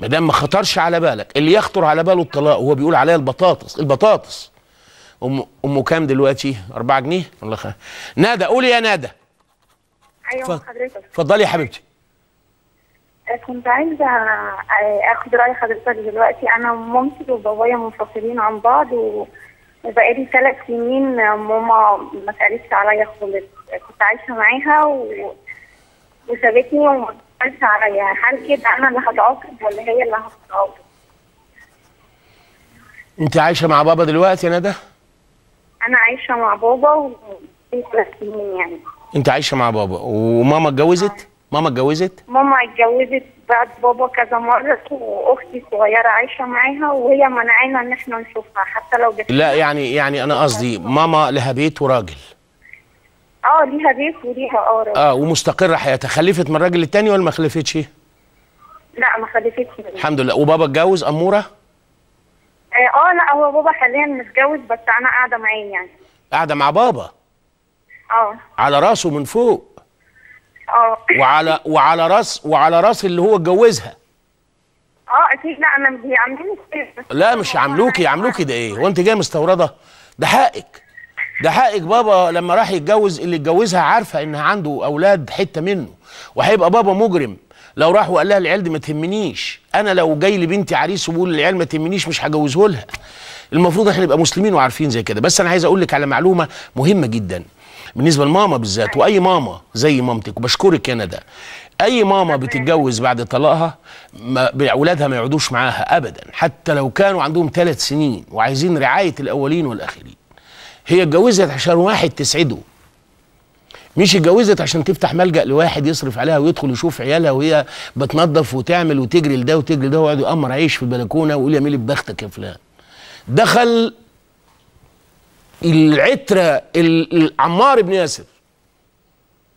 ما دام ما خطرش على بالك اللي يخطر على باله الطلاق وهو بيقول عليا البطاطس البطاطس ام ام كام دلوقتي 4 جنيه الله خير نادى قولي يا نادى ايوه ف... حضرتك اتفضلي يا حبيبتي أه، كنت عايزه أه، اخد راي حضرتك دلوقتي انا ومامتي وبابايا منفصلين عن بعض و... بقالي ثلاث سنين ماما ما سألتش عليا خالص كنت عايشة معاها و... وسابتني وما سألتش عليا هل كده أنا اللي هتعاقب ولا هي اللي هتتعاقب؟ أنت عايشة مع بابا دلوقتي يا ندى؟ أنا عايشة مع بابا و ثلاث سنين يعني أنت عايشة مع بابا وماما اتجوزت؟ ماما اتجوزت؟ ماما اتجوزت بعد بابا كذا مرة واختي الصغيرة عايشة معاها وهي منعانا ان احنا نشوفها حتى لو جت لا يعني يعني انا قصدي ماما لها بيت وراجل اه ليها بيت وليها اه راجل اه ومستقرة حياتها خلفت من الراجل التاني ولا ما خلفتش؟ لا ما خلفتش الحمد لله وبابا اتجوز امورة؟ آه،, اه لا هو بابا حاليا متجوز بس انا قاعدة معاه يعني قاعدة مع بابا اه على راسه من فوق اه وعلى وعلى راس وعلى راس اللي هو اتجوزها اه اكيد لا انا لا مش عاملوكي عاملوكي ده ايه؟ هو انت جايه مستورده؟ ده حقك ده حقك بابا لما راح يتجوز اللي اتجوزها عارفه ان عنده اولاد حته منه وهيبقى بابا مجرم لو راح وقال لها العيال دي ما تهمنيش انا لو جاي لبنتي عريس وبقول العيال ما تهمنيش مش هجوزه لها المفروض احنا نبقى مسلمين وعارفين زي كده بس انا عايز اقول لك على معلومه مهمه جدا بالنسبه لماما بالذات واي ماما زي مامتك وبشكرك يا ندى اي ماما بتتجوز بعد طلاقها ما اولادها ما يقعدوش معاها ابدا حتى لو كانوا عندهم ثلاث سنين وعايزين رعايه الاولين والاخرين هي اتجوزت عشان واحد تسعده مش اتجوزت عشان تفتح ملجأ لواحد يصرف عليها ويدخل يشوف عيالها وهي بتنظف وتعمل وتجري لده وتجري لده ويقعد يأمر عيش في البلكونه ويقول يا ميلي ببختك يا فلان دخل العترة عمار بن ياسر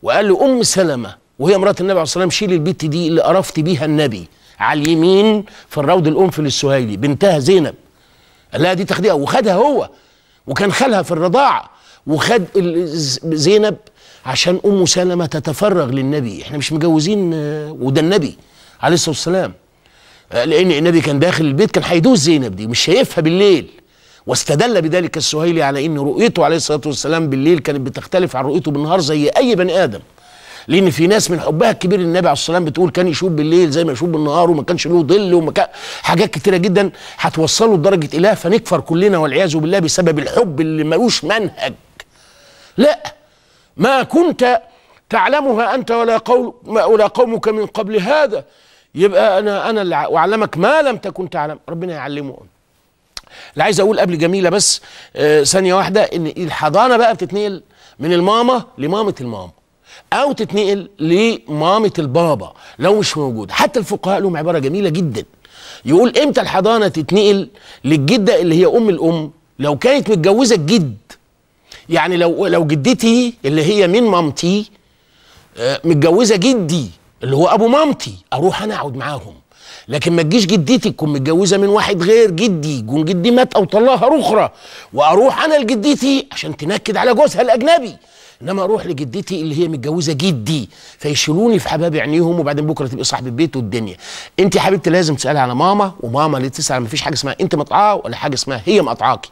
وقال له أم سلمة وهي مرات النبي عليه الصلاة والسلام شيل البيت دي اللي قرفت بيها النبي على اليمين في الروض في السهيلي بنتها زينب قال لها دي تاخديها وخدها هو وكان خالها في الرضاعة وخد زينب عشان أم سلمة تتفرغ للنبي احنا مش مجوزين آه، وده النبي عليه الصلاة والسلام آه، لأن النبي كان داخل البيت كان هيدوس زينب دي مش شايفها بالليل واستدل بذلك السهيلي على ان رؤيته عليه الصلاه والسلام بالليل كانت بتختلف عن رؤيته بالنهار زي اي بني ادم لان في ناس من حبها الكبير للنبي عليه الصلاه والسلام بتقول كان يشوف بالليل زي ما يشوف بالنهار وما كانش له ظل وما كان حاجات كتيره جدا هتوصله لدرجه اله فنكفر كلنا والعياذ بالله بسبب الحب اللي ملوش منهج لا ما كنت تعلمها انت ولا قول ولا قومك من قبل هذا يبقى انا انا اللي اعلمك ما لم تكن تعلم ربنا يعلمه اللي عايز اقول قبل جميله بس آه، ثانيه واحده ان الحضانه بقى بتتنقل من الماما لمامه الماما او تتنقل لمامه البابا لو مش موجود حتى الفقهاء لهم عباره جميله جدا يقول امتى الحضانه تتنقل للجده اللي هي ام الام لو كانت متجوزه الجد يعني لو لو جدتي اللي هي من مامتي آه، متجوزه جدي اللي هو ابو مامتي اروح انا اقعد معاهم لكن ما تجيش جدتي تكون متجوزه من واحد غير جدي جون جدي مات او طلقها اخرى واروح انا لجدتي عشان تنكد على جوزها الاجنبي انما اروح لجدتي اللي هي متجوزه جدي فيشيلوني في حباب عينيهم وبعدين بكره تبقى صاحب البيت والدنيا انت يا حبيبتي لازم تسالي على ماما وماما اللي تسال ما فيش حاجه اسمها انت مقطعاه ولا حاجه اسمها هي مقطعاكي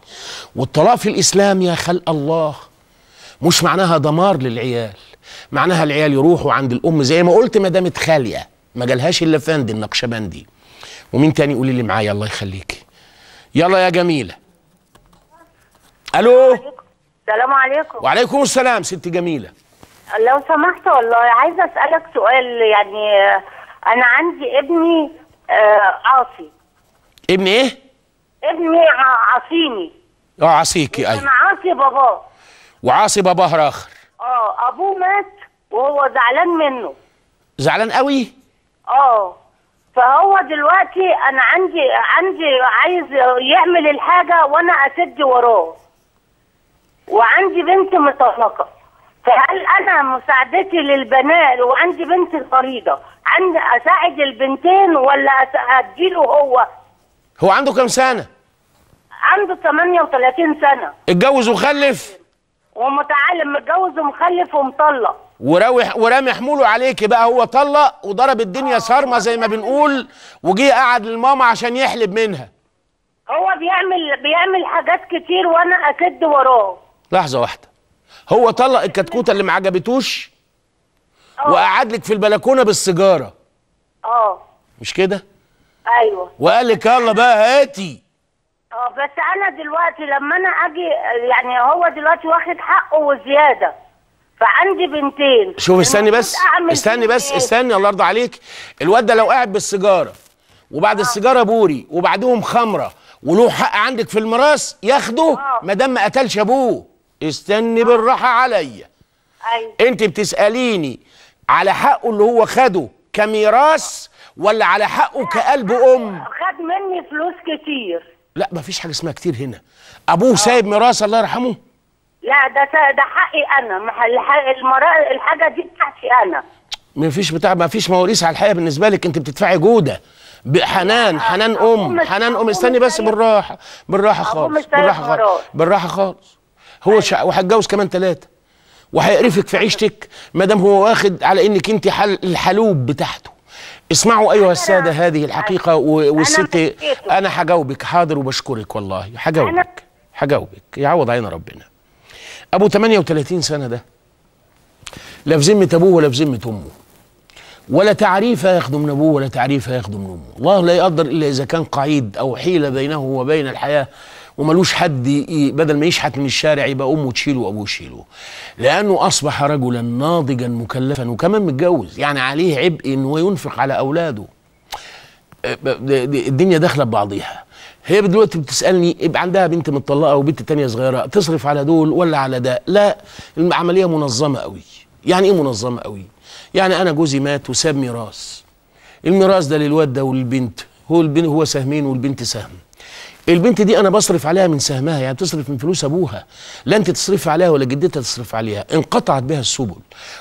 والطلاق في الاسلام يا خلق الله مش معناها دمار للعيال معناها العيال يروحوا عند الام زي ما قلت ما دامت خاليه ما جالهاش الا فندي النقشبندي ومين تاني قولي لي معايا الله يخليكي يلا يا جميله الو السلام عليكم وعليكم السلام ست جميله لو سمحت والله عايزه اسالك سؤال يعني انا عندي ابني آه، عاصي ابن ايه ابني عاصيني اه عاصيكي ايوه انا عاصي باباه وعاصي باباه اخر اه ابوه مات وهو زعلان منه زعلان قوي اه فهو دلوقتي انا عندي عندي عايز يعمل الحاجه وانا اسد وراه وعندي بنت مطلقه فهل انا مساعدتي للبنات وعندي بنت مريضه عندي اساعد البنتين ولا اديله هو هو عنده كام سنه عنده 38 سنه اتجوز وخلف ومتعلم متجوز ومخلف ومطلق وراوح ورامي حموله عليك بقى هو طلق وضرب الدنيا صارمه زي ما بنقول وجي قعد للماما عشان يحلب منها هو بيعمل بيعمل حاجات كتير وانا اسد وراه لحظه واحده هو طلق الكتكوته اللي ما عجبتوش آه. وقعد لك في البلكونه بالسيجاره اه مش كده ايوه وقال لك يلا بقى هاتي آه، بس انا دلوقتي لما انا اجي يعني هو دلوقتي واخد حقه وزياده فعندي بنتين شوف استني بس استني بس استني الله يرضى عليك الواد ده لو قاعد بالسيجاره وبعد آه. السيجاره بوري وبعدهم خمره وله حق عندك في الميراث ياخده آه. ما دام ما قتلش ابوه استني آه. بالراحه عليا ايوه انت بتساليني على حقه اللي هو خده كميراث ولا على حقه كقلب ام خد مني فلوس كتير لا مفيش حاجه اسمها كتير هنا ابوه سايب آه. ميراث الله يرحمه لا ده ده حقي انا الحاجه دي بتاعتي انا مفيش بتاع مفيش مواريث على الحقيقه بالنسبه لك انت بتدفعي جوده بحنان حنان ام حنان ام استني بس بالراحه بالراحه خالص بالراحه خالص بالراحه خالص هو وهتجوز أيوة. وهيتجوز كمان ثلاثه وهيقرفك في عيشتك ما دام هو واخد على انك انت حل... الحلوب بتاعته اسمعوا ايها الساده هذه الحقيقه والست أنا, حجاوبك هجاوبك حاضر وبشكرك والله هجاوبك هجاوبك يعوض عين ربنا ابو 38 سنه ده لا في ذمه ابوه ولا في ذمه امه ولا تعريف هياخده من ابوه ولا تعريف هياخده من امه الله لا يقدر الا اذا كان قعيد او حيله بينه وبين الحياه وملوش حد بدل ما يشحت من الشارع يبقى امه تشيله وابوه يشيله لانه اصبح رجلا ناضجا مكلفا وكمان متجوز يعني عليه عبء انه ينفق على اولاده أه، الدنيا داخله ببعضيها هي دلوقتي بتسالني يبقى عندها بنت متطلقه وبنت تانية صغيره تصرف على دول ولا على ده لا العمليه منظمه قوي يعني ايه منظمه قوي يعني انا جوزي مات وساب ميراث الميراث ده للواد ده والبنت هو البنت هو سهمين والبنت سهم البنت دي انا بصرف عليها من سهمها يعني بتصرف من فلوس ابوها لا انت تصرف عليها ولا جدتها تصرف عليها انقطعت بها السبل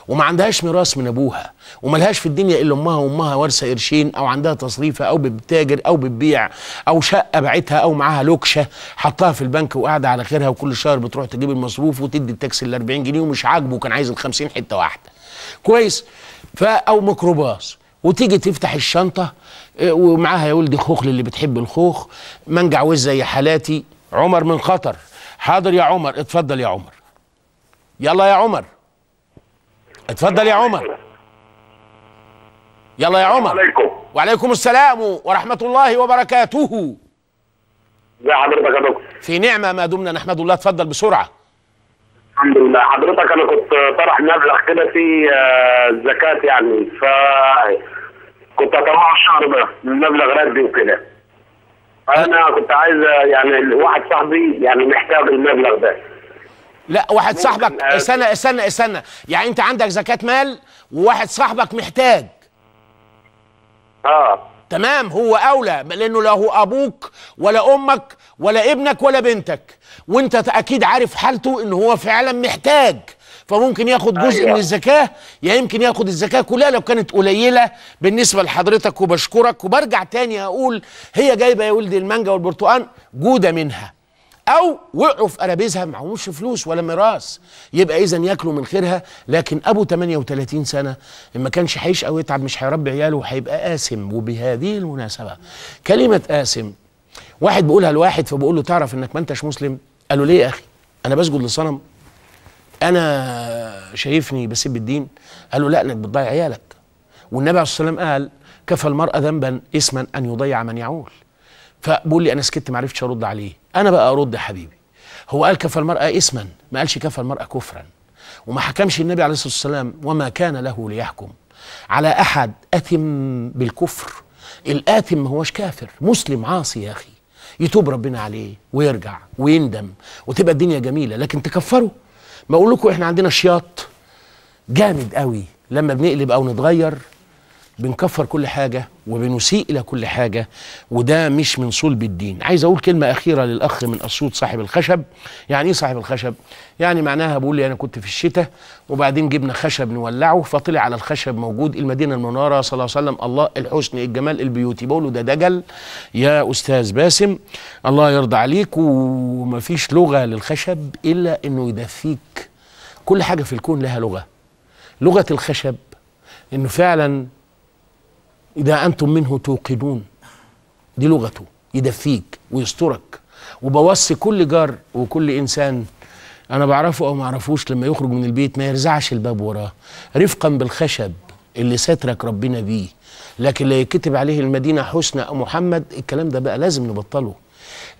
وما عندهاش ميراث من ابوها وملهاش في الدنيا الا امها وامها وارثه قرشين او عندها تصريفه او بتتاجر او بتبيع او شقه باعتها او معاها لوكشه حطها في البنك وقاعده على خيرها وكل شهر بتروح تجيب المصروف وتدي التاكسي ال 40 جنيه ومش عاجبه كان عايز ال 50 حته واحده كويس فا او ميكروباص وتيجي تفتح الشنطه آه، ومعاها يا ولدي خوخ للي بتحب الخوخ منجع عويز زي حالاتي عمر من قطر حاضر يا عمر اتفضل يا عمر يلا يا عمر اتفضل يا عمر يلا يا عمر وعليكم السلام ورحمه الله وبركاته يا حضرتك يا دكتور في نعمه ما دمنا نحمد الله اتفضل بسرعه الحمد لله حضرتك انا كنت طرح مبلغ كده في آه، الزكاه يعني ف كنت اطلعه الشهر ده مبلغ ردي وكده انا كنت عايز آه، يعني واحد صاحبي يعني محتاج المبلغ ده لا واحد صاحبك آه، استنى استنى استنى يعني انت عندك زكاه مال وواحد صاحبك محتاج اه تمام هو اولى لانه لا هو ابوك ولا امك ولا ابنك ولا بنتك وانت اكيد عارف حالته ان هو فعلا محتاج فممكن ياخد جزء آه من الزكاه يا يمكن ياخد الزكاه كلها لو كانت قليله بالنسبه لحضرتك وبشكرك وبرجع تاني اقول هي جايبه يا ولدي المانجا والبرتقال جوده منها او وقعوا في قرابيزها معهمش فلوس ولا ميراث يبقى اذا ياكلوا من خيرها لكن ابو 38 سنه ما كانش هيشقى ويتعب مش هيربي عياله وهيبقى قاسم وبهذه المناسبه كلمه قاسم واحد بيقولها لواحد فبقول له تعرف انك ما انتش مسلم قالوا ليه يا اخي انا بسجد لصنم انا شايفني بسيب الدين قالوا لا انك بتضيع عيالك والنبي عليه الصلاه والسلام قال كفى المرء ذنبا اسما ان يضيع من يعول فبقول لي انا سكت ما عرفتش ارد عليه انا بقى ارد يا حبيبي هو قال كفى المرأة اسما ما قالش كفى المرأة كفرا وما حكمش النبي عليه الصلاة والسلام وما كان له ليحكم على أحد أثم بالكفر الآثم ما هوش كافر مسلم عاصي يا أخي يتوب ربنا عليه ويرجع ويندم وتبقى الدنيا جميله لكن تكفره ما اقول لكم احنا عندنا شياط جامد قوي لما بنقلب او نتغير بنكفر كل حاجة وبنسيء إلى كل حاجة وده مش من صلب الدين عايز أقول كلمة أخيرة للأخ من أسيوط صاحب الخشب يعني إيه صاحب الخشب؟ يعني معناها بقول لي أنا كنت في الشتاء وبعدين جبنا خشب نولعه فطلع على الخشب موجود المدينة المنارة صلى الله عليه وسلم الله الحسن الجمال البيوتي بقول له ده دجل يا أستاذ باسم الله يرضى عليك ومفيش لغة للخشب إلا إنه يدفيك كل حاجة في الكون لها لغة لغة الخشب إنه فعلا إذا أنتم منه توقدون دي لغته يدفيك ويسترك وبوصي كل جار وكل إنسان أنا بعرفه أو ما أعرفوش لما يخرج من البيت ما يرزعش الباب وراه رفقا بالخشب اللي سترك ربنا بيه لكن لا يكتب عليه المدينة حسنى أو محمد الكلام ده بقى لازم نبطله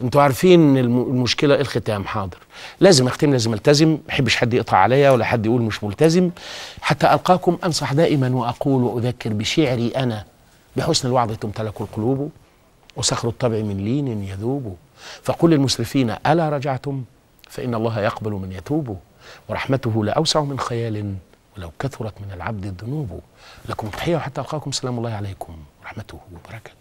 انتوا عارفين المشكله الختام حاضر لازم اختم لازم التزم ما احبش حد يقطع عليا ولا حد يقول مش ملتزم حتى القاكم انصح دائما واقول واذكر بشعري انا بحسن الوعظ تمتلك القلوب وصخر الطبع من لين يذوب فقل للمسرفين ألا رجعتم فإن الله يقبل من يتوب ورحمته لأوسع من خيال ولو كثرت من العبد الذنوب لكم تحية وحتى ألقاكم سلام الله عليكم ورحمته وبركاته